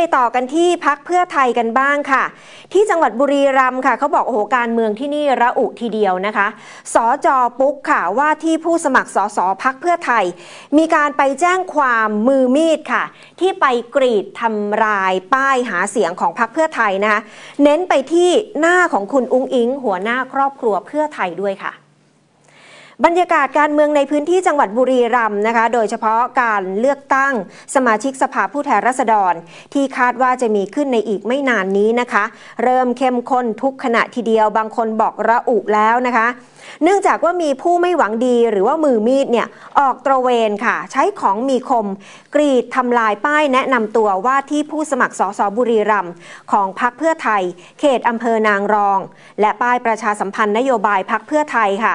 ไปต่อกันที่พักเพื่อไทยกันบ้างค่ะ ที่จังหวัดบุรีรัมย์ค่ะเขาบอกโอ้โหการเมืองที่นี่ระอุทีเดียวนะคะสอจอปุ๊กค่ะว่าที่ผู้สมัครสสพักเพื่อไทย มีการไปแจ้งความมือมีดค่ะ ที่ไปกรีดทำลายป้ายหาเสียงของพักเพื่อไทยนะคะเน้นไปที่หน้าของคุณอุ้งอิงหัวหน้าครอบครัวเพื่อไทยด้วยค่ะบรรยากาศการเมืองในพื้นที่จังหวัดบุรีรัมย์นะคะ โดยเฉพาะการเลือกตั้งสมาชิกสภาผู้แทนราษฎรที่คาดว่าจะมีขึ้นในอีกไม่นานนี้นะคะ เริ่มเข้มข้นทุกขณะทีเดียว บางคนบอกระอุแล้วนะคะ เนื่องจากว่ามีผู้ไม่หวังดีหรือว่ามือมีดเนี่ยออกตระเวนค่ะ ใช้ของมีคม กรีดทำลายป้ายแนะนำตัวว่าที่ผู้สมัครสสบุรีรัมย์ของพักเพื่อไทย เขตอำเภอนางรอง และป้ายประชาสัมพันธ์นโยบายพักเพื่อไทยค่ะ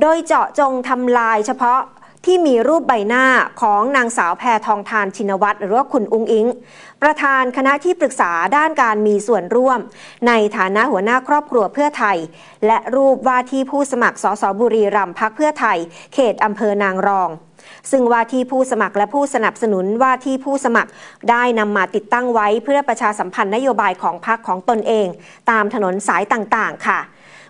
โดยเจาะะจงทำลายเฉพาะที่มีรูปใบหน้าของนางสาวแพทองทานชินวัตรหรือว่าคุณอุ้งอิงประธานคณะที่ปรึกษาด้านการมีส่วนร่วม ในฐานะหัวหน้าครอบครัวเพื่อไทย และรูปว่าที่ผู้สมัครสสบุรีรัมพักเพื่อไทย เขตอำเภอนางรอง ซึ่งว่าที่ผู้สมัครและผู้สนับสนุนว่าที่ผู้สมัครได้นำมาติดตั้งไว้เพื่อประชาสัมพันธ์นโยบายของพักของตนเอง ตามถนนสายต่างๆ ค่ะ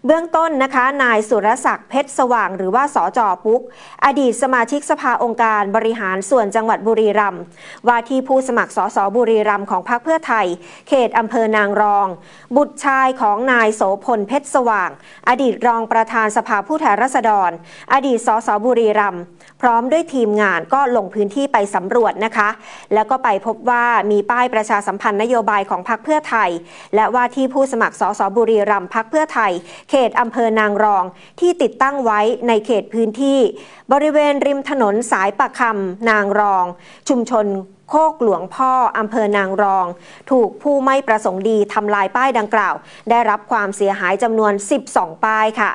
เบื้องต้นนะคะ นายสุรศักดิ์เพชรสว่าง หรือว่าสอจอปุ๊ก อดีตสมาชิกสภาองค์การบริหารส่วนจังหวัดบุรีรัมย์ ว่าที่ผู้สมัครสสบุรีรัมย์ของพรรคเพื่อไทย เขตอำเภอนางรอง บุตรชายของนายโสพลเพชรสว่าง อดีตรองประธานสภาผู้แทนราษฎร อดีตสสบุรีรัมย์ พร้อมด้วยทีมงานก็ลงพื้นที่ไปสำรวจนะคะ แล้วก็ไปพบว่ามีป้ายประชาสัมพันธ์นโยบายของพรรคเพื่อไทย และว่าที่ผู้สมัครสสบุรีรัมย์พรรคเพื่อไทยเขขตอำเภอนางรองที่ติดตั้งไว้ในเขตพื้นที่ บริเวณริมถนนสายปะคำนางรอง ชุมชนโคกหลวงพ่ออำเภอนางรอง ถูกผู้ไม่ประสงค์ดีทำลายป้ายดังกล่าว ได้รับความเสียหายจำนวน 12 ป้ายค่ะ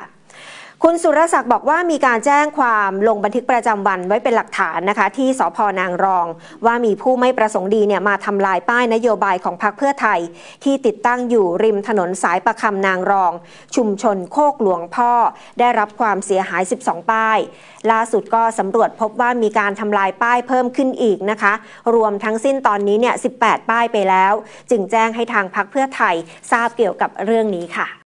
คุณสุรศักดิ์บอกว่ามีการแจ้งความลงบันทึกประจำวันไว้เป็นหลักฐานนะคะ ที่สพนางรอง ว่ามีผู้ไม่ประสงค์ดีเนี่ยมาทำลายป้ายนโยบายของพรรคเพื่อไทย ที่ติดตั้งอยู่ริมถนนสายประคำนางรอง ชุมชนโคกหลวงพ่อ ได้รับความเสียหาย 12 ป้ายล่าสุดก็สำรวจพบว่ามีการทำลายป้ายเพิ่มขึ้นอีกนะคะ รวมทั้งสิ้นตอนนี้เนี่ย 18 ป้ายไปแล้ว จึงแจ้งให้ทางพรรคเพื่อไทยทราบเกี่ยวกับเรื่องนี้ค่ะ